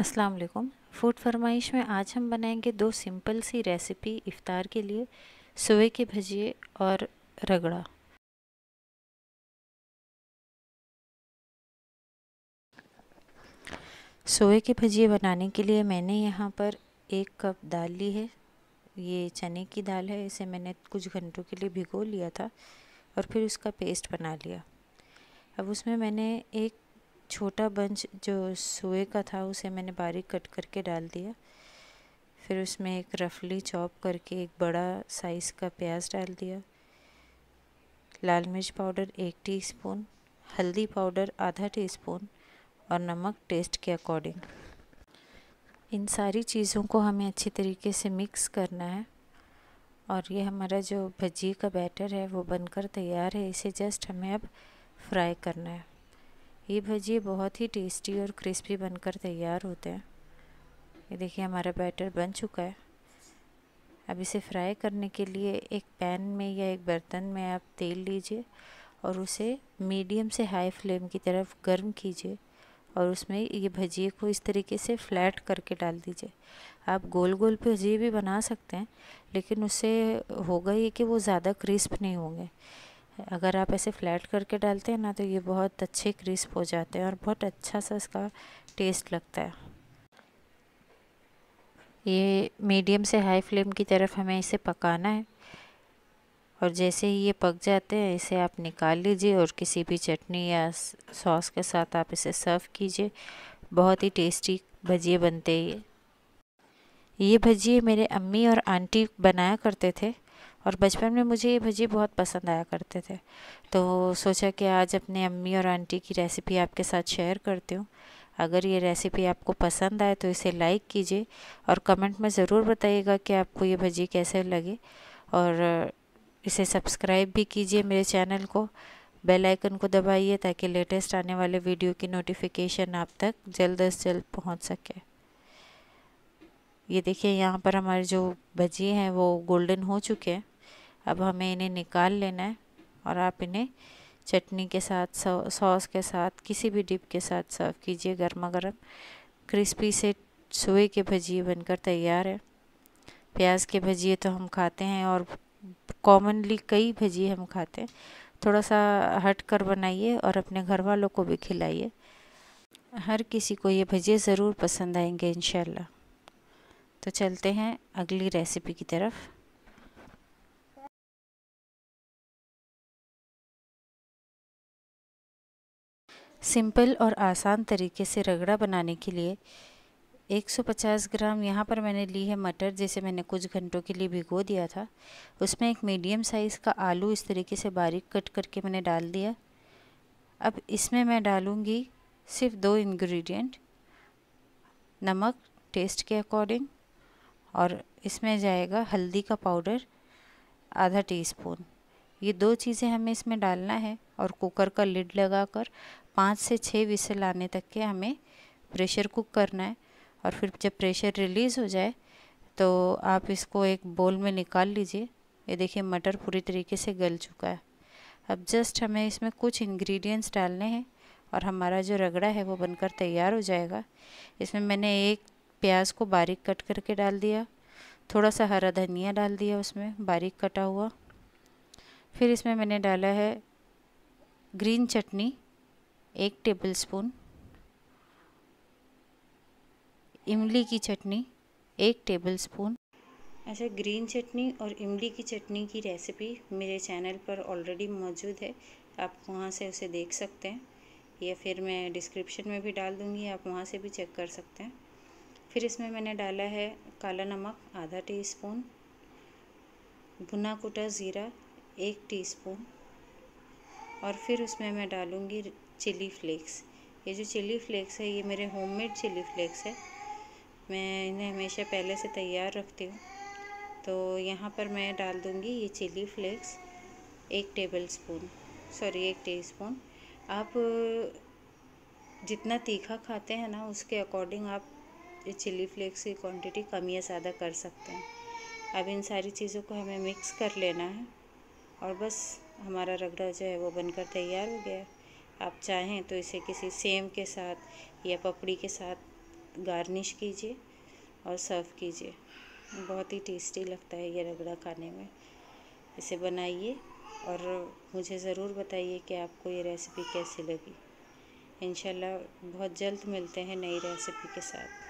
अस्सलाम वालेकुम फूड फरमाइश में आज हम बनाएंगे दो सिंपल सी रेसिपी इफ़ार के लिए सोए के भजिए और रगड़ा सोए के भजिए बनाने के लिए मैंने यहाँ पर एक कप दाल ली है ये चने की दाल है इसे मैंने कुछ घंटों के लिए भिगो लिया था और फिर उसका पेस्ट बना लिया अब उसमें मैंने एक छोटा बंच जो सोए का था उसे मैंने बारीक कट करके डाल दिया फिर उसमें एक रफली चॉप करके एक बड़ा साइज़ का प्याज डाल दिया लाल मिर्च पाउडर एक टीस्पून, हल्दी पाउडर आधा टीस्पून और नमक टेस्ट के अकॉर्डिंग इन सारी चीज़ों को हमें अच्छी तरीके से मिक्स करना है और ये हमारा जो भजी का बैटर है वो बनकर तैयार है इसे जस्ट हमें अब फ्राई करना है ये भजिए बहुत ही टेस्टी और क्रिस्पी बनकर तैयार होते हैं ये देखिए हमारा बैटर बन चुका है अब इसे फ्राई करने के लिए एक पैन में या एक बर्तन में आप तेल लीजिए और उसे मीडियम से हाई फ्लेम की तरफ गर्म कीजिए और उसमें ये भजिए को इस तरीके से फ्लैट करके डाल दीजिए आप गोल गोल भजिए भी बना सकते हैं लेकिन उससे होगा ये कि वो ज़्यादा क्रिस्प नहीं होंगे अगर आप ऐसे फ्लैट करके डालते हैं ना तो ये बहुत अच्छे क्रिस्प हो जाते हैं और बहुत अच्छा सा इसका टेस्ट लगता है ये मीडियम से हाई फ्लेम की तरफ हमें इसे पकाना है और जैसे ही ये पक जाते हैं इसे आप निकाल लीजिए और किसी भी चटनी या सॉस के साथ आप इसे सर्व कीजिए बहुत ही टेस्टी भजिए बनते हैं ये भजिए मेरे अम्मी और आंटी बनाया करते थे और बचपन में मुझे ये भजिए बहुत पसंद आया करते थे तो सोचा कि आज अपने अम्मी और आंटी की रेसिपी आपके साथ शेयर करती हूँ अगर ये रेसिपी आपको पसंद आए तो इसे लाइक कीजिए और कमेंट में ज़रूर बताइएगा कि आपको ये भजिए कैसे लगे और इसे सब्सक्राइब भी कीजिए मेरे चैनल को बेल आइकन को दबाइए ताकि लेटेस्ट आने वाले वीडियो की नोटिफिकेशन आप तक जल्द अज जल्द पहुंच सके ये देखिए यहाँ पर हमारे जो भजिए हैं वो गोल्डन हो चुके हैं अब हमें इन्हें निकाल लेना है और आप इन्हें चटनी के साथ सॉस के साथ किसी भी डिप के साथ सर्व कीजिए गर्मा गर्म क्रिस्पी से सोए के भजिए बनकर तैयार है प्याज के भजिए तो हम खाते हैं और कॉमनली कई भजिए हम खाते हैं थोड़ा सा हट कर बनाइए और अपने घर वालों को भी खिलाइए हर किसी को ये भजिए ज़रूर पसंद आएंगे इन तो चलते हैं अगली रेसिपी की तरफ सिंपल और आसान तरीके से रगड़ा बनाने के लिए 150 ग्राम यहाँ पर मैंने ली है मटर जिसे मैंने कुछ घंटों के लिए भिगो दिया था उसमें एक मीडियम साइज़ का आलू इस तरीके से बारीक कट करके मैंने डाल दिया अब इसमें मैं डालूँगी सिर्फ दो इंग्रेडिएंट नमक टेस्ट के अकॉर्डिंग और इसमें जाएगा हल्दी का पाउडर आधा टीस्पून ये दो चीज़ें हमें इसमें डालना है और कुकर का लिड लगाकर पाँच से छः विसल आने तक के हमें प्रेशर कुक करना है और फिर जब प्रेशर रिलीज़ हो जाए तो आप इसको एक बोल में निकाल लीजिए ये देखिए मटर पूरी तरीके से गल चुका है अब जस्ट हमें इसमें कुछ इंग्रेडिएंट्स डालने हैं और हमारा जो रगड़ा है वो बनकर तैयार हो जाएगा इसमें मैंने एक प्याज को बारीक कट करके डाल दिया थोड़ा सा हरा धनिया डाल दिया उसमें बारीक कटा हुआ फिर इसमें मैंने डाला है ग्रीन चटनी एक टेबल स्पून इमली की चटनी एक टेबल स्पून अच्छा ग्रीन चटनी और इमली की चटनी की रेसिपी मेरे चैनल पर ऑलरेडी मौजूद है आप वहाँ से उसे देख सकते हैं या फिर मैं डिस्क्रिप्शन में भी डाल दूँगी आप वहाँ से भी चेक कर सकते हैं फिर इसमें मैंने डाला है काला नमक आधा टी स्पून भुना कुटा ज़ीरा एक टीस्पून और फिर उसमें मैं डालूँगी चिली फ्लेक्स ये जो चिली फ्लेक्स है ये मेरे होममेड चिली फ्लेक्स है मैं इन्हें हमेशा पहले से तैयार रखती हूँ तो यहाँ पर मैं डाल दूँगी ये चिली फ्लेक्स एक टेबल स्पून सॉरी एक टीस्पून आप जितना तीखा खाते हैं ना उसके अकॉर्डिंग आप ये चिली फ्लेक्स की क्वांटिटी कम या ज़्यादा कर सकते हैं अब इन सारी चीज़ों को हमें मिक्स कर लेना है और बस हमारा रगड़ा जो है वो बनकर तैयार हो गया आप चाहें तो इसे किसी सेम के साथ या पपड़ी के साथ गार्निश कीजिए और सर्व कीजिए बहुत ही टेस्टी लगता है ये रगड़ा खाने में इसे बनाइए और मुझे ज़रूर बताइए कि आपको ये रेसिपी कैसी लगी इंशाल्लाह बहुत जल्द मिलते हैं नई रेसिपी के साथ